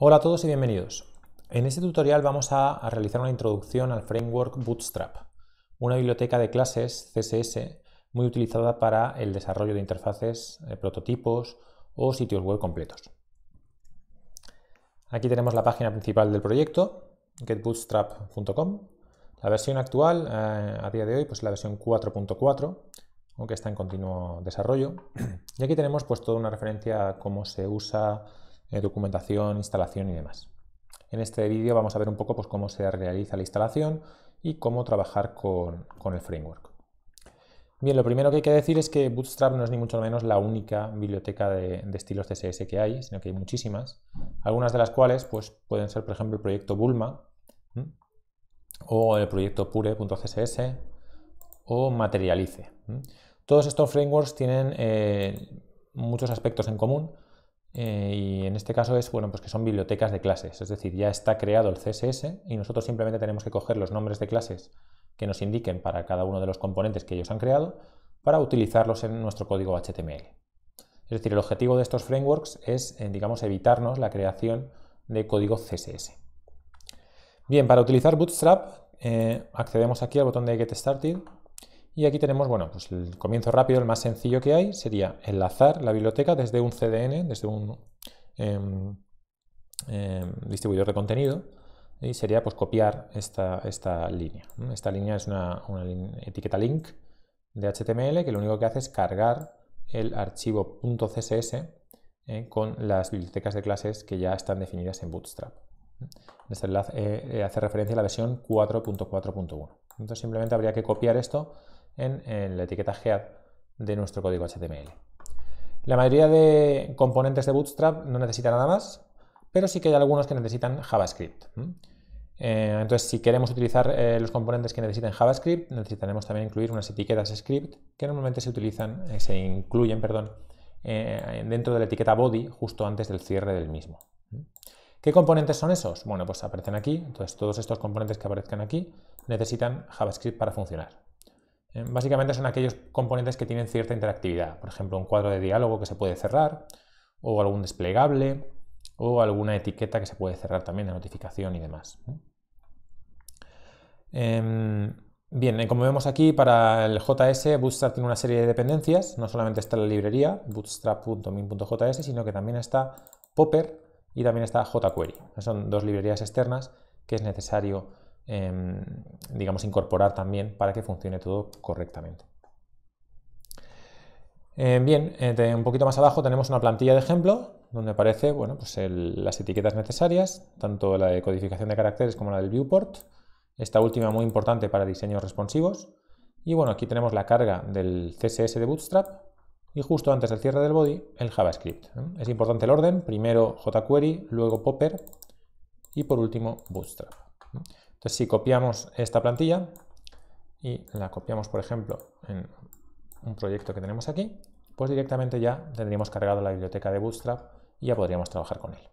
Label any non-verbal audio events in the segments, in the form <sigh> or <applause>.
Hola a todos y bienvenidos. En este tutorial vamos a, realizar una introducción al framework Bootstrap, una biblioteca de clases CSS muy utilizada para el desarrollo de interfaces, eh, prototipos o sitios web completos. Aquí tenemos la página principal del proyecto, getbootstrap.com. La versión actual, eh, a día de hoy, pues la versión 4.4, aunque está en continuo desarrollo. <clears throat> Y aquí tenemos pues toda una referencia a cómo se usa eh, documentación, instalación y demás. En este vídeo vamos a ver un poco pues, cómo se realiza la instalación y cómo trabajar con, el framework. Bien, lo primero que hay que decir es que Bootstrap no es ni mucho menos la única biblioteca de, estilos CSS que hay, sino que hay muchísimas, algunas de las cuales pues, pueden ser, por ejemplo, el proyecto Bulma o el proyecto Pure.css o Materialice. Todos estos frameworks tienen eh, muchos aspectos en común, eh, y en este caso es, bueno, pues que son bibliotecas de clases, es decir, ya está creado el CSS y nosotros simplemente tenemos que coger los nombres de clases que nos indiquen para cada uno de los componentes que ellos han creado para utilizarlos en nuestro código HTML. Es decir, el objetivo de estos frameworks es, eh, digamos, evitarnos la creación de código CSS. Bien, para utilizar Bootstrap eh, accedemos aquí al botón de Get Started y aquí tenemos, bueno, pues el comienzo rápido, el más sencillo que hay, sería enlazar la biblioteca desde un CDN, desde un em, em, distribuidor de contenido, y sería pues copiar esta, línea. Esta línea es una, etiqueta link de HTML que lo único que hace es cargar el archivo .css eh, con las bibliotecas de clases que ya están definidas en Bootstrap. Este enlace eh, eh, hace referencia a la versión 4.4.1. Entonces simplemente habría que copiar esto en, la etiqueta head de nuestro código HTML. La mayoría de componentes de Bootstrap no necesitan nada más, pero sí que hay algunos que necesitan JavaScript. Eh, entonces, si queremos utilizar eh, los componentes que necesiten JavaScript, necesitaremos también incluir unas etiquetas script que normalmente se utilizan, eh, se incluyen, perdón, dentro de la etiqueta body justo antes del cierre del mismo. ¿Qué componentes son esos? Bueno, pues aparecen aquí. Entonces, todos estos componentes que aparezcan aquí necesitan JavaScript para funcionar. Eh, básicamente son aquellos componentes que tienen cierta interactividad, por ejemplo, un cuadro de diálogo que se puede cerrar, o algún desplegable, o alguna etiqueta que se puede cerrar también de notificación y demás. Em, bien, eh, como vemos aquí, para el JS, Bootstrap tiene una serie de dependencias, no solamente está la librería, bootstrap.min.js, sino que también está Popper y también está jQuery. Son dos librerías externas que es necesario Em, digamos, incorporar también para que funcione todo correctamente. Em, bien, eh, un poquito más abajo tenemos una plantilla de ejemplo donde aparece bueno, pues las etiquetas necesarias, tanto la de codificación de caracteres como la del viewport. Esta última muy importante para diseños responsivos. Y bueno, aquí tenemos la carga del CSS de Bootstrap y justo antes del cierre del body, el JavaScript. Es importante el orden, primero jQuery, luego Popper y por último Bootstrap. Entonces, si copiamos esta plantilla y la copiamos, por ejemplo, en un proyecto que tenemos aquí, pues directamente ya tendríamos cargado la biblioteca de Bootstrap y ya podríamos trabajar con él.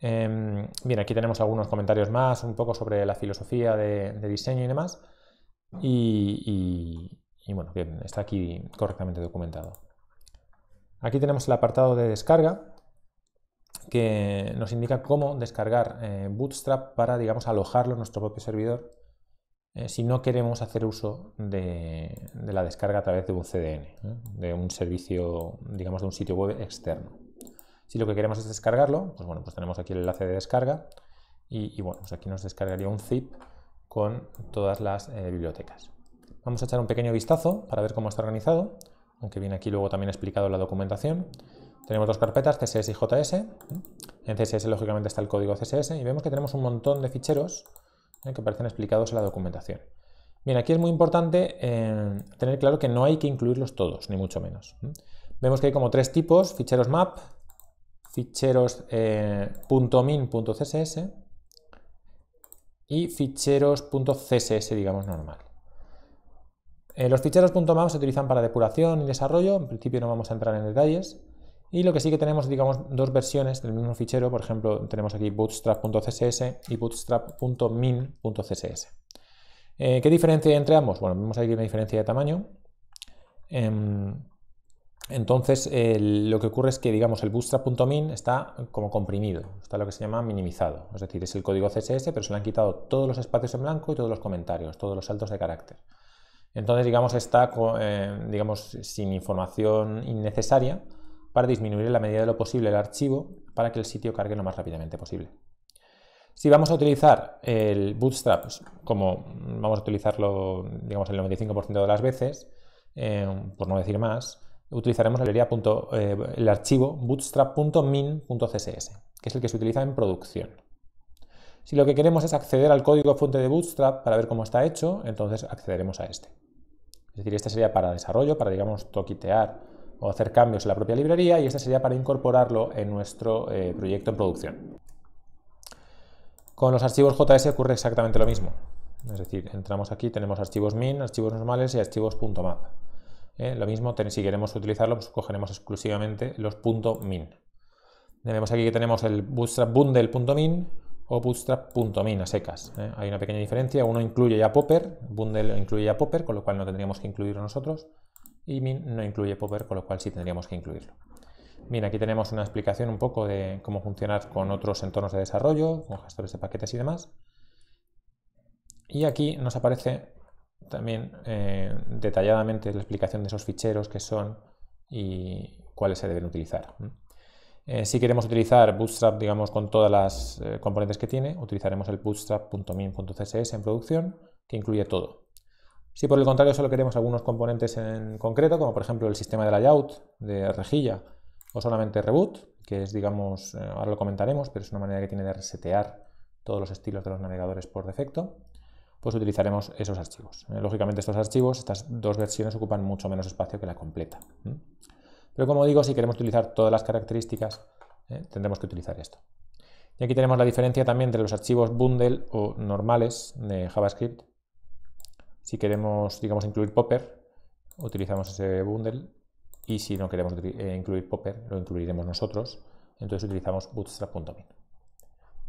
Em, bien, aquí tenemos algunos comentarios más, un poco sobre la filosofía de, diseño y demás. Y, y bueno, está aquí correctamente documentado. Aquí tenemos el apartado de descarga, que nos indica cómo descargar eh, Bootstrap para, digamos, alojarlo en nuestro propio servidor eh, si no queremos hacer uso de, la descarga a través de un CDN, ¿eh? de un servicio, digamos, de un sitio web externo. Si lo que queremos es descargarlo, pues bueno, pues tenemos aquí el enlace de descarga y, bueno, pues aquí nos descargaría un zip con todas las bibliotecas. Vamos a echar un pequeño vistazo para ver cómo está organizado, aunque viene aquí luego también explicado la documentación. Tenemos dos carpetas, CSS y JS. ¿eh? En CSS, lógicamente, está el código CSS y vemos que tenemos un montón de ficheros ¿eh? que aparecen explicados en la documentación. Bien, aquí es muy importante eh, tener claro que no hay que incluirlos todos, ni mucho menos. Vemos que hay como tres tipos, ficheros map, ficheros .min.css y ficheros.css, digamos, normal. los ficheros .map se utilizan para depuración y desarrollo, en principio no vamos a entrar en detalles. Y lo que sí que tenemos, digamos, dos versiones del mismo fichero. Por ejemplo, tenemos aquí bootstrap.css y bootstrap.min.css. Eh, ¿Qué diferencia entre ambos? Bueno, vemos aquí una diferencia de tamaño. Em, entonces, lo que ocurre es que, digamos, el bootstrap.min está como comprimido, está lo que se llama minimizado. Es decir, es el código CSS, pero se le han quitado todos los espacios en blanco y todos los comentarios, todos los saltos de carácter. Entonces, digamos, está, eh, digamos, sin información innecesaria para disminuir en la medida de lo posible el archivo para que el sitio cargue lo más rápidamente posible. Si vamos a utilizar el Bootstrap, como vamos a utilizarlo digamos, el 95% de las veces, eh, por no decir más, utilizaremos eh, el archivo bootstrap.min.css, que es el que se utiliza en producción. Si lo que queremos es acceder al código fuente de Bootstrap para ver cómo está hecho, entonces accederemos a este. Es decir, este sería para desarrollo, para, digamos, toquitear o hacer cambios en la propia librería y este sería para incorporarlo en nuestro eh, proyecto en producción. Con los archivos JS ocurre exactamente lo mismo. Es decir, entramos aquí, tenemos archivos min, archivos normales y archivos .map. Eh, lo mismo, si queremos utilizarlo, pues cogeremos exclusivamente los .min. Vemos aquí que tenemos el bootstrap bundle.min o bootstrap.min a secas. Eh. Hay una pequeña diferencia, uno incluye ya Popper, bundle incluye ya Popper, con lo cual no tendríamos que incluirlo nosotros y min no incluye power, con lo cual sí tendríamos que incluirlo. Bien, aquí tenemos una explicación un poco de cómo funcionar con otros entornos de desarrollo, con gestores de paquetes y demás. Y aquí nos aparece también eh, detalladamente la explicación de esos ficheros que son y cuáles se deben utilizar. Eh, si queremos utilizar Bootstrap, digamos, con todas las eh, componentes que tiene, utilizaremos el bootstrap.min.css en producción, que incluye todo. Si por el contrario solo queremos algunos componentes en concreto, como por ejemplo el sistema de layout de rejilla o solamente reboot, que es, digamos, eh, ahora lo comentaremos, pero es una manera que tiene de resetear todos los estilos de los navegadores por defecto, pues utilizaremos esos archivos. Eh, lógicamente estos archivos, estas dos versiones ocupan mucho menos espacio que la completa. Pero como digo, si queremos utilizar todas las características, eh, tendremos que utilizar esto. Y aquí tenemos la diferencia también entre los archivos bundle o normales de JavaScript si queremos, digamos, incluir Popper, utilizamos ese bundle y si no queremos eh, incluir Popper, lo incluiremos nosotros. Entonces utilizamos bootstrap.min.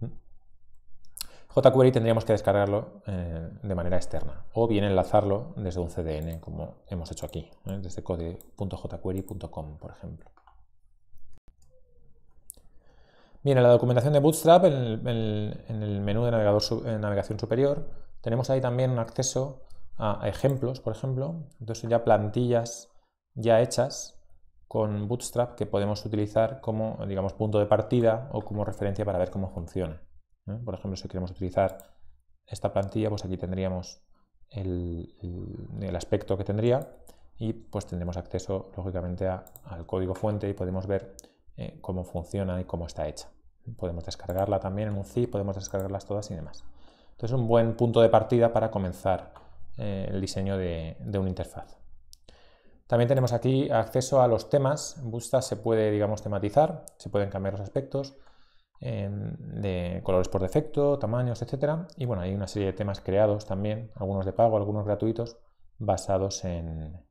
¿Mm? jQuery tendríamos que descargarlo eh, de manera externa o bien enlazarlo desde un CDN, como hemos hecho aquí, desde code.jquery.com, por ejemplo. Bien, en la documentación de Bootstrap, en el, menú de navegador, eh, navegación superior, tenemos ahí también un acceso a ejemplos, por ejemplo. Entonces ya plantillas ya hechas con Bootstrap que podemos utilizar como, digamos, punto de partida o como referencia para ver cómo funciona. Por ejemplo, si queremos utilizar esta plantilla, pues aquí tendríamos el, aspecto que tendría y pues tendremos acceso, lógicamente, al código fuente y podemos ver eh, cómo funciona y cómo está hecha. Podemos descargarla también en un zip, podemos descargarlas todas y demás. Entonces, un buen punto de partida para comenzar eh, el diseño de, una interfaz. También tenemos aquí acceso a los temas. Busta se puede, digamos, tematizar, se pueden cambiar los aspectos eh, de colores por defecto, tamaños, etc. Y bueno, hay una serie de temas creados también, algunos de pago, algunos gratuitos, basados en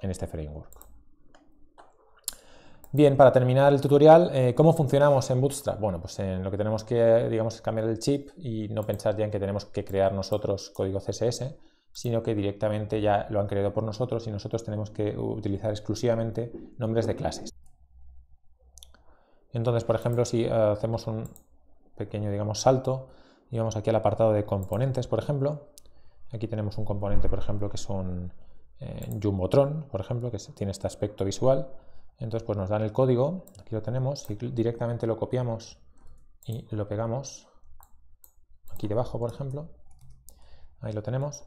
este framework. Bien, para terminar el tutorial, eh, ¿cómo funcionamos en Bootstrap? Bueno, pues en eh, lo que tenemos que, digamos, es cambiar el chip y no pensar ya en que tenemos que crear nosotros código CSS, sino que directamente ya lo han creado por nosotros y nosotros tenemos que utilizar exclusivamente nombres de clases. Entonces, por ejemplo, si eh, hacemos un pequeño, digamos, salto y vamos aquí al apartado de componentes, por ejemplo, aquí tenemos un componente, por ejemplo, que es un eh, Jumbotron, por ejemplo, que tiene este aspecto visual, entonces pues nos dan el código, aquí lo tenemos, y directamente lo copiamos y lo pegamos aquí debajo, por ejemplo, ahí lo tenemos,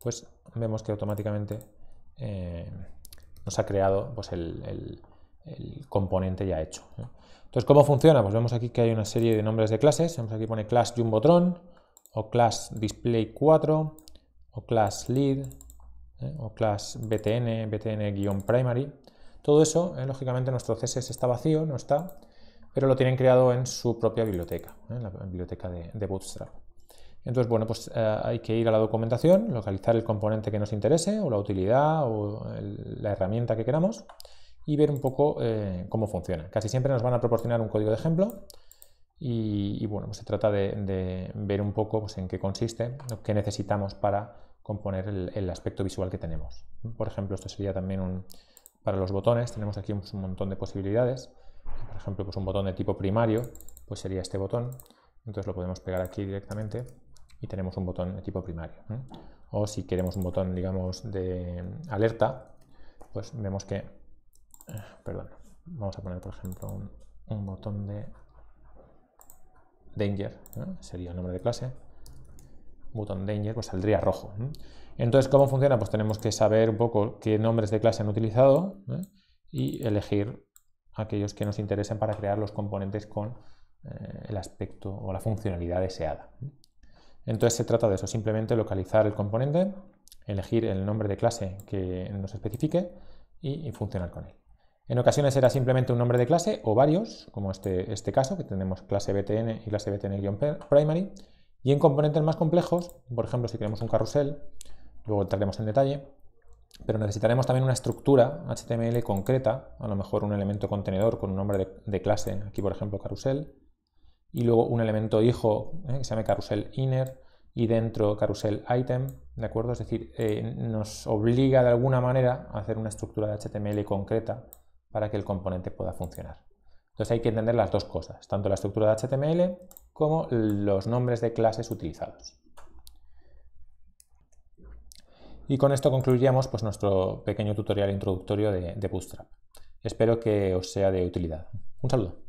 pues vemos que automáticamente eh, nos ha creado pues, el, componente ya hecho. ¿eh? Entonces, ¿cómo funciona? Pues vemos aquí que hay una serie de nombres de clases. Vemos aquí pone class jumbotron, o class display 4, o class lead, ¿eh? o class btn, btn-primary. Todo eso, eh, lógicamente, nuestro CSS está vacío, no está, pero lo tienen creado en su propia biblioteca, en eh, la biblioteca de, Bootstrap. Entonces, bueno, pues eh, hay que ir a la documentación, localizar el componente que nos interese, o la utilidad, o la herramienta que queramos, y ver un poco cómo funciona. Casi siempre nos van a proporcionar un código de ejemplo, y, bueno, pues se trata de, ver un poco pues, en qué consiste, lo que necesitamos para componer el aspecto visual que tenemos. Por ejemplo, esto sería también un, para los botones tenemos aquí un montón de posibilidades. Por ejemplo, pues un botón de tipo primario, pues sería este botón. Entonces lo podemos pegar aquí directamente y tenemos un botón de tipo primario. ¿eh? O si queremos un botón, digamos, de alerta, pues vemos que, perdón, vamos a poner por ejemplo un, botón de danger, ¿eh? sería el nombre de clase, botón danger, pues saldría rojo. ¿eh? Entonces, ¿cómo funciona? Pues tenemos que saber un poco qué nombres de clase han utilizado ¿eh? y elegir aquellos que nos interesen para crear los componentes con eh, el aspecto o la funcionalidad deseada. Entonces se trata de eso, simplemente localizar el componente, elegir el nombre de clase que nos especifique y, funcionar con él. En ocasiones será simplemente un nombre de clase o varios, como este, este caso, que tenemos clase btn y clase btn-primary. Y en componentes más complejos, por ejemplo, si queremos un carrusel, luego entraremos en detalle, pero necesitaremos también una estructura HTML concreta, a lo mejor un elemento contenedor con un nombre de, clase, aquí por ejemplo carrusel, y luego un elemento hijo eh, que se llame carrusel inner y dentro carrusel item, ¿de acuerdo? Es decir, eh, nos obliga de alguna manera a hacer una estructura de HTML concreta para que el componente pueda funcionar. Entonces hay que entender las dos cosas, tanto la estructura de HTML como los nombres de clases utilizados. Y con esto concluiríamos pues, nuestro pequeño tutorial introductorio de, de Bootstrap. Espero que os sea de utilidad. Un saludo.